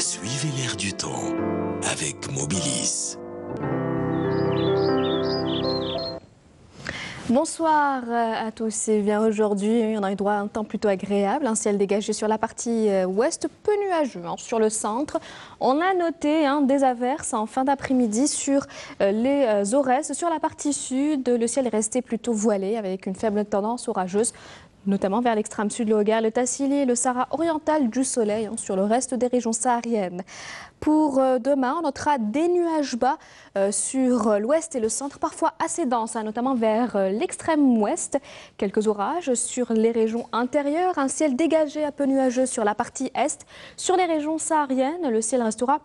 Suivez l'air du temps avec Mobilis. Bonsoir euh, à tous et bien aujourd'hui, on a eu droit à un temps plutôt agréable, un ciel dégagé sur la partie euh, ouest, peu nuageux hein, sur le centre. On a noté un hein, des averses en fin d'après-midi sur euh, les Aurès. Sur la partie sud, le ciel est resté plutôt voilé avec une faible tendance orageuse notamment vers l'extrême sud, le Hogar, le Tassili et le Sahara oriental du soleil hein, sur le reste des régions sahariennes. Pour euh, demain, on notera des nuages bas euh, sur l'ouest et le centre, parfois assez denses, hein, notamment vers euh, l'extrême ouest. Quelques orages sur les régions intérieures, un ciel dégagé, un peu nuageux sur la partie est. Sur les régions sahariennes, le ciel restera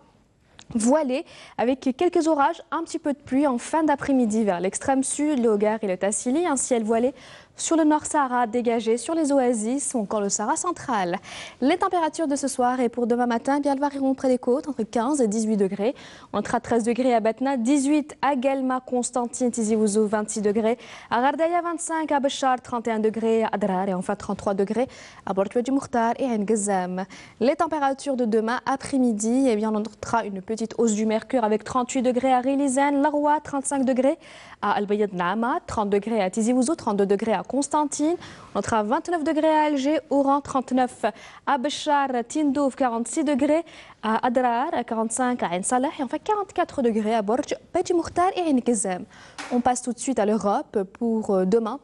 voilé, avec quelques orages, un petit peu de pluie en fin d'après-midi vers l'extrême sud, le Hogar et le Tassili, un ciel voilé sur le Nord Sahara dégagé, sur les oasis ou encore le Sahara central. Les températures de ce soir et pour demain matin, eh bien elles varieront près des côtes entre 15 et 18 degrés. entre à 13 degrés à Batna, 18 à Gelma, Constantine, Tizi Ouzou, 26 degrés, à Rardaya 25, à Bachar, 31 degrés, à Adrar et enfin 33 degrés à Bortoua du Mourtar et à Ngazam. Les températures de demain après-midi, eh bien on notera une petite petite hausse du mercure avec 38 degrés à Rilizane, Laroua, 35 degrés à Albayad Nama, 30 degrés à Tizi Ouzou, 32 degrés à Constantine. On sera à 29 degrés à Alger, Oran 39 à Béchar, Tindouf 46 degrés à Adrar, 45 à Ensalah, Salah et enfin 44 degrés à Borj, Petit mouhtar et Enkizem. On passe tout de suite à l'Europe pour euh, demain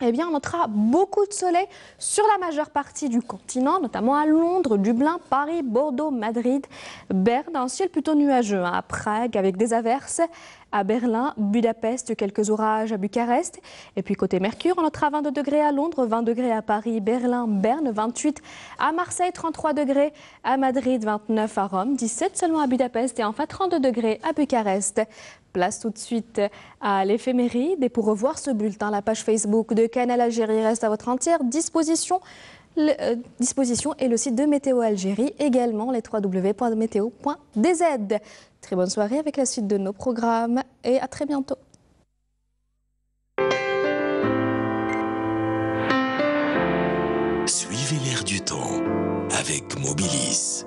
eh bien, on notera beaucoup de soleil sur la majeure partie du continent, notamment à Londres, Dublin, Paris, Bordeaux, Madrid, Berne, un ciel plutôt nuageux hein, à Prague avec des averses, à Berlin, Budapest, quelques orages à Bucarest. Et puis côté Mercure, on notera 22 degrés à Londres, 20 degrés à Paris, Berlin, Berne, 28 à Marseille, 33 degrés à Madrid, 29 à Rome, 17 seulement à Budapest et enfin 32 degrés à Bucarest place tout de suite à l'éphéméride. Et pour revoir ce bulletin, la page Facebook de Canal Algérie reste à votre entière disposition. Euh, disposition et le site de Météo Algérie, également les www.météo.dz. Très bonne soirée avec la suite de nos programmes et à très bientôt. Suivez l'air du temps avec Mobilis.